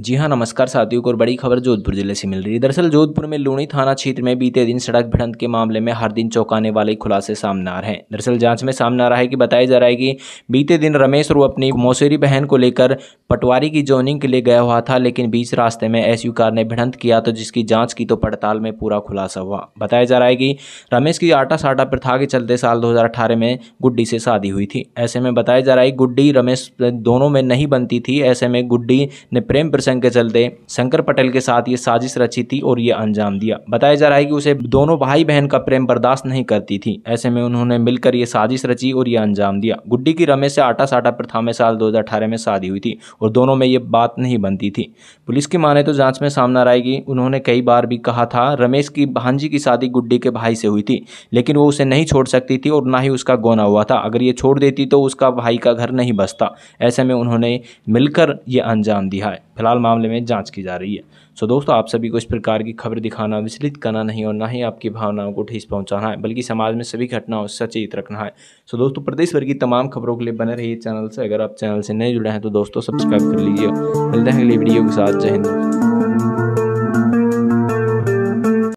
जी हाँ नमस्कार साथियों को और बड़ी खबर जोधपुर जिले से मिल रही है दरअसल जोधपुर में लूणी थाना क्षेत्र में बीते दिन सड़क भिड़ंत के मामले में हर दिन चौंकाने वाले खुलासे सामने आ रहे हैं दरअसल जांच में सामने आ रहा है कि बताया जा रहा है कि बीते दिन रमेश और अपनी मौसेरी बहन को लेकर पटवारी की जॉइनिंग के लिए गया हुआ था लेकिन बीच रास्ते में एस कार ने भिड़ंत किया तो जिसकी जाँच की तो पड़ताल में पूरा खुलासा हुआ बताया जा रहा है कि रमेश की आटा साटा प्रथा के चलते साल दो में गुड्डी से शादी हुई थी ऐसे में बताया जा रहा है गुड्डी रमेश दोनों में नहीं बनती थी ऐसे में गुड्डी ने प्रेम संघ के चलते शंकर पटेल के साथ ये साजिश रची थी और ये अंजाम दिया बताया जा रहा है कि उसे दोनों भाई बहन का प्रेम बर्दाश्त नहीं करती थी ऐसे में उन्होंने मिलकर ये साजिश रची और ये अंजाम दिया गुड्डी की रमेश से आटा साटा प्रथा में साल दो में शादी हुई थी और दोनों में ये बात नहीं बनती थी पुलिस की माने तो जाँच में सामने आएगी उन्होंने कई बार भी कहा था रमेश की भांजी की शादी गुड्डी के भाई से हुई थी लेकिन वो उसे नहीं छोड़ सकती थी और ना ही उसका गोना हुआ था अगर ये छोड़ देती तो उसका भाई का घर नहीं बसता ऐसे में उन्होंने मिलकर ये अंजाम दिया है फिलहाल फिलहाल मामले में जांच की जा रही है सो दोस्तों आप सभी को इस प्रकार की खबर दिखाना विचलित करना नहीं और ना ही आपकी भावनाओं को ठेस पहुंचाना है बल्कि समाज में सभी घटनाओं से सचेत रखना है सो दोस्तों प्रदेश भर की तमाम खबरों के लिए बने रहिए चैनल से अगर आप चैनल से नहीं जुड़े हैं तो दोस्तों सब्सक्राइब कर लीजिए मिलते हैं अगली वीडियो के साथ जय हिंद